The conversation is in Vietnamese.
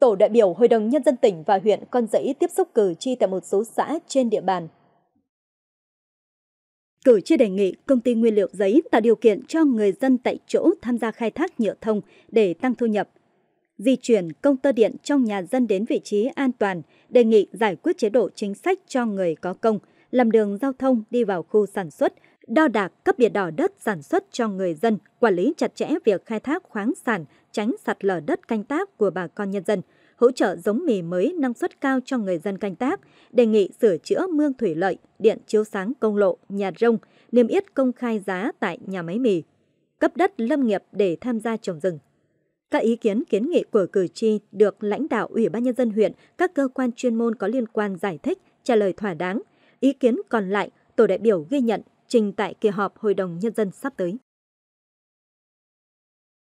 Tổ đại biểu Hội đồng Nhân dân tỉnh và huyện Con Dẫy tiếp xúc cử tri tại một số xã trên địa bàn. Cử tri đề nghị công ty nguyên liệu giấy tạo điều kiện cho người dân tại chỗ tham gia khai thác nhựa thông để tăng thu nhập. Di chuyển công tơ điện trong nhà dân đến vị trí an toàn, đề nghị giải quyết chế độ chính sách cho người có công, làm đường giao thông đi vào khu sản xuất, đo đạc cấp địa đỏ đất sản xuất cho người dân, quản lý chặt chẽ việc khai thác khoáng sản, tránh sạt lở đất canh tác của bà con nhân dân, hỗ trợ giống mì mới năng suất cao cho người dân canh tác, đề nghị sửa chữa mương thủy lợi, điện chiếu sáng công lộ, nhà rông, niêm yết công khai giá tại nhà máy mì, cấp đất lâm nghiệp để tham gia trồng rừng. Các ý kiến kiến nghị của cử tri được lãnh đạo Ủy ban Nhân dân huyện, các cơ quan chuyên môn có liên quan giải thích, trả lời thỏa đáng. Ý kiến còn lại, tổ đại biểu ghi nhận trình tại kỳ họp Hội đồng Nhân dân sắp tới.